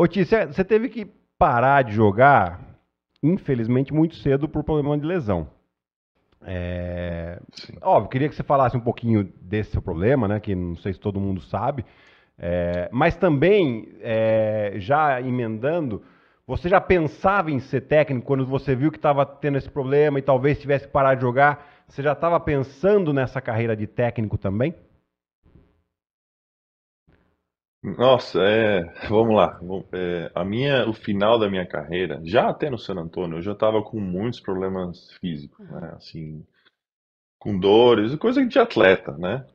Ô, Ti, você teve que parar de jogar, infelizmente, muito cedo por problema de lesão. É... Óbvio, queria que você falasse um pouquinho desse seu problema, né? Que não sei se todo mundo sabe. É... Mas também, é... já emendando, você já pensava em ser técnico quando você viu que estava tendo esse problema e talvez tivesse que parar de jogar? Você já estava pensando nessa carreira de técnico também? Nossa, é, vamos lá. é, a minha, o final da minha carreira, já até no San Antonio, eu já estava com muitos problemas físicos, né? Uhum. Assim, com dores, coisa de atleta, né?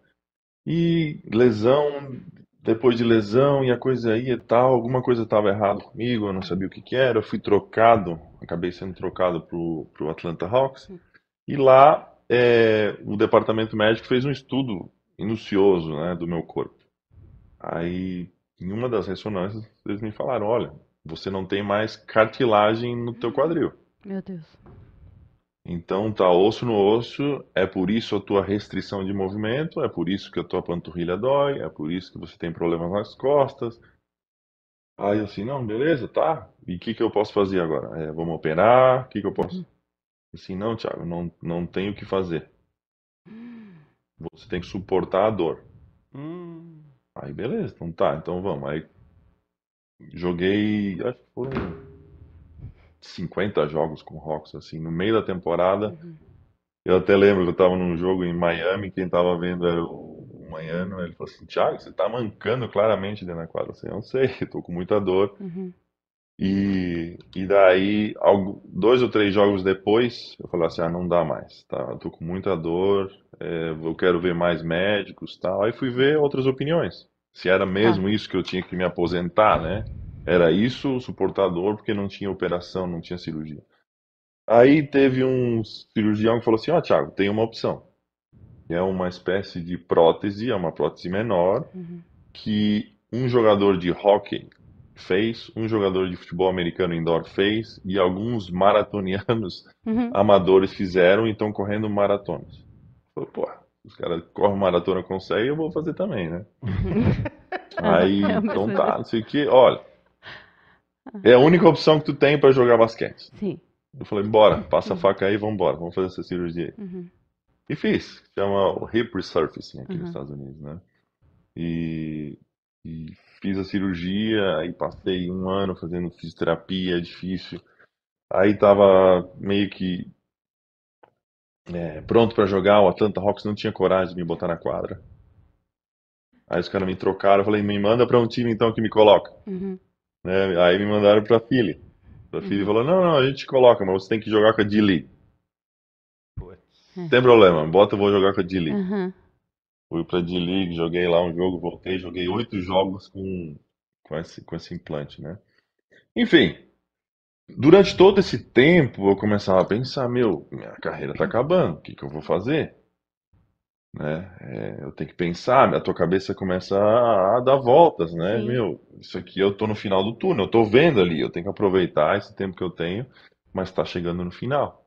E lesão, depois de lesão e a coisa aí, e tal, alguma coisa estava errada comigo, eu não sabia o que que era, eu fui trocado, acabei sendo trocado para o Atlanta Hawks, e lá é, o departamento médico fez um estudo minucioso, né, do meu corpo. Aí, em uma das ressonâncias, eles me falaram: olha, você não tem mais cartilagem no teu hum. quadril. Meu Deus. Então tá osso no osso, é por isso a tua restrição de movimento, é por isso que a tua panturrilha dói, é por isso que você tem problemas nas costas. Aí eu assim, não, beleza, tá. E o que, que eu posso fazer agora? É, vamos operar? O que, que eu posso? Uhum. Assim, não, Thiago, não, não tenho o que fazer. Hum. Você tem que suportar a dor. Hum. Aí beleza, então tá, então vamos. Aí joguei, acho que foram 50 jogos com o Hawks, assim, no meio da temporada. Uhum. Eu até lembro que eu tava num jogo em Miami, quem tava vendo era o Miami, ele falou assim, Thiago, você tá mancando claramente dentro da quadra. Eu, assim, eu não sei, estou tô com muita dor. Uhum. E, e daí, dois ou três jogos depois, eu falei assim, ah, não dá mais, tá? Eu tô com muita dor, é, eu quero ver mais médicos tal. Aí fui ver outras opiniões. Se era mesmo ah. isso que eu tinha que me aposentar, né? Era isso o suportador, porque não tinha operação, não tinha cirurgia. Aí teve um cirurgião que falou assim: Ó, oh, Thiago, tem uma opção. É uma espécie de prótese, é uma prótese menor, uhum. que um jogador de hockey fez, um jogador de futebol americano indoor fez e alguns maratonianos uhum. amadores fizeram e estão correndo maratonas. Falei, pô, os caras correm maratona conseguem, eu vou fazer também, né? Aí, é, então é tá, não sei o que. Olha, é a única opção que tu tem para jogar basquete. Sim. Eu falei, bora, passa a faca aí, vamos embora, vamos fazer essa cirurgia aí. Uhum. E fiz, chama o hip resurfacing aqui uhum. nos Estados Unidos, né? E, e fiz a cirurgia, aí passei um ano fazendo fisioterapia, é difícil. Aí tava meio que é, pronto para jogar, o Atlanta Hawks não tinha coragem de me botar na quadra. Aí os caras me trocaram, eu falei, me manda para um time então que me coloca. Uhum. Né? Aí me mandaram para Philly. A uhum. Philly falou, não, não, a gente coloca, mas você tem que jogar com a D-League. Tem problema, bota, eu vou jogar com a D-League. Uhum. Fui pra D-League, joguei lá um jogo, voltei, joguei oito jogos com, com, esse, com esse implante, né? Enfim, Durante todo esse tempo, eu começava a pensar, meu, minha carreira tá acabando, o que que eu vou fazer? Né? É, eu tenho que pensar, a tua cabeça começa a, a dar voltas, né? Sim. Meu, isso aqui eu tô no final do túnel, eu tô vendo ali, eu tenho que aproveitar esse tempo que eu tenho, mas tá chegando no final.